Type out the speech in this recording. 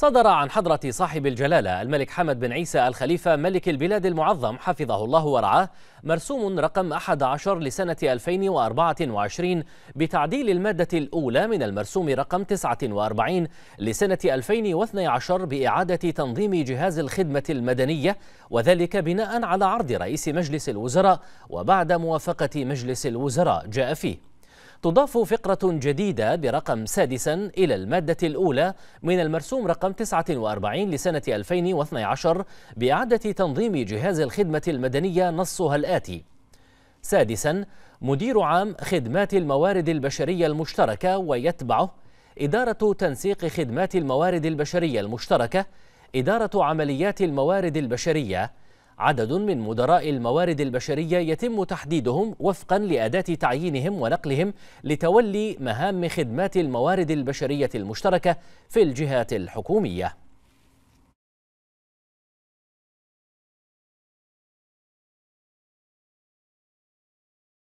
صدر عن حضرة صاحب الجلالة الملك حمد بن عيسى الخليفة ملك البلاد المعظم حفظه الله ورعاه مرسوم رقم 11 لسنة 2024 بتعديل المادة الأولى من المرسوم رقم 49 لسنة 2012 بإعادة تنظيم جهاز الخدمة المدنية وذلك بناء على عرض رئيس مجلس الوزراء وبعد موافقة مجلس الوزراء جاء فيه تضاف فقرة جديدة برقم سادسا إلى المادة الأولى من المرسوم رقم 49 لسنة 2012 بإعادة تنظيم جهاز الخدمة المدنية نصها الآتي سادسا مدير عام خدمات الموارد البشرية المشتركة ويتبعه إدارة تنسيق خدمات الموارد البشرية المشتركة إدارة عمليات الموارد البشرية عدد من مدراء الموارد البشرية يتم تحديدهم وفقا لأداة تعيينهم ونقلهم لتولي مهام خدمات الموارد البشرية المشتركة في الجهات الحكومية